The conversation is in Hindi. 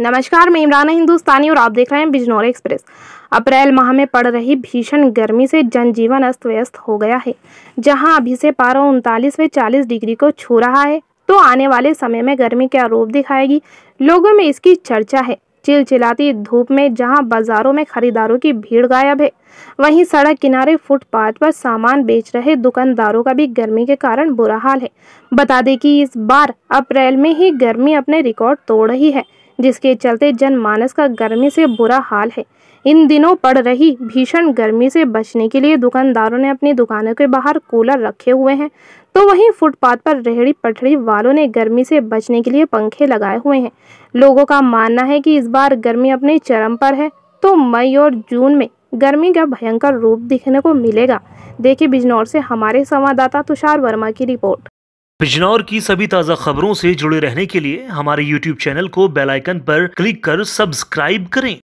नमस्कार मैं इमरान हिंदुस्तानी और आप देख रहे हैं बिजनौर एक्सप्रेस अप्रैल माह में पड़ रही भीषण गर्मी से जनजीवन अस्त व्यस्त हो गया है जहां अभी से पारा उनतालीस व चालीस डिग्री को छू रहा है तो आने वाले समय में गर्मी क्या रूप दिखाएगी लोगों में इसकी चर्चा है चिलचिलाती धूप में जहाँ बाजारों में खरीदारों की भीड़ गायब है वहीं सड़क किनारे फुटपाथ पर सामान बेच रहे दुकानदारों का भी गर्मी के कारण बुरा हाल है बता दें कि इस बार अप्रैल में ही गर्मी अपने रिकॉर्ड तोड़ रही है जिसके चलते जनमानस का गर्मी से बुरा हाल है इन दिनों पड़ रही भीषण गर्मी से बचने के लिए दुकानदारों ने अपनी दुकानों के बाहर कूलर रखे हुए हैं तो वहीं फुटपाथ पर रेहड़ी पटड़ी वालों ने गर्मी से बचने के लिए पंखे लगाए हुए हैं लोगों का मानना है कि इस बार गर्मी अपने चरम पर है तो मई और जून में गर्मी का भयंकर रूप दिखने को मिलेगा देखिए बिजनौर से हमारे संवाददाता तुषार वर्मा की रिपोर्ट बिजनौर की सभी ताज़ा खबरों से जुड़े रहने के लिए हमारे YouTube चैनल को बेल आइकन पर क्लिक कर सब्सक्राइब करें